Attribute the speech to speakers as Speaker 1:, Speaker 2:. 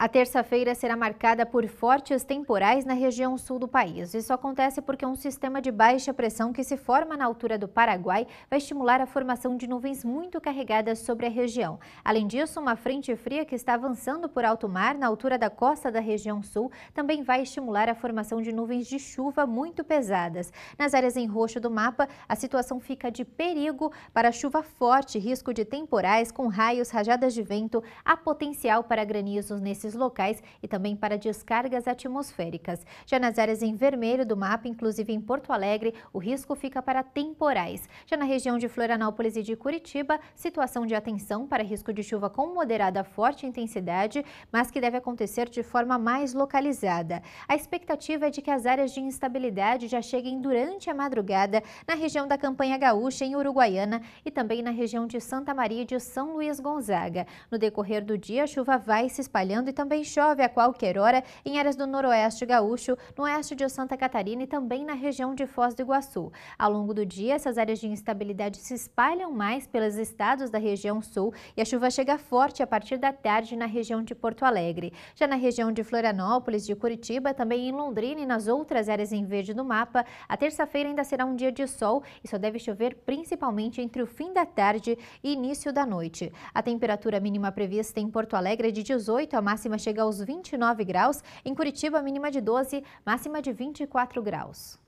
Speaker 1: A terça-feira será marcada por fortes temporais na região sul do país. Isso acontece porque um sistema de baixa pressão que se forma na altura do Paraguai vai estimular a formação de nuvens muito carregadas sobre a região. Além disso, uma frente fria que está avançando por alto mar na altura da costa da região sul também vai estimular a formação de nuvens de chuva muito pesadas. Nas áreas em roxo do mapa, a situação fica de perigo para chuva forte, risco de temporais com raios, rajadas de vento, há potencial para granizos nesses locais e também para descargas atmosféricas. Já nas áreas em vermelho do mapa, inclusive em Porto Alegre, o risco fica para temporais. Já na região de Florianópolis e de Curitiba, situação de atenção para risco de chuva com moderada a forte intensidade, mas que deve acontecer de forma mais localizada. A expectativa é de que as áreas de instabilidade já cheguem durante a madrugada na região da Campanha Gaúcha, em Uruguaiana, e também na região de Santa Maria e de São Luís Gonzaga. No decorrer do dia, a chuva vai se espalhando e também chove a qualquer hora em áreas do noroeste gaúcho, no oeste de Santa Catarina e também na região de Foz do Iguaçu. Ao longo do dia, essas áreas de instabilidade se espalham mais pelos estados da região sul e a chuva chega forte a partir da tarde na região de Porto Alegre. Já na região de Florianópolis, de Curitiba, também em Londrina e nas outras áreas em verde do mapa, a terça-feira ainda será um dia de sol e só deve chover principalmente entre o fim da tarde e início da noite. A temperatura mínima prevista em Porto Alegre é de 18 a máxima máxima chega aos 29 graus. Em Curitiba, mínima de 12, máxima de 24 graus.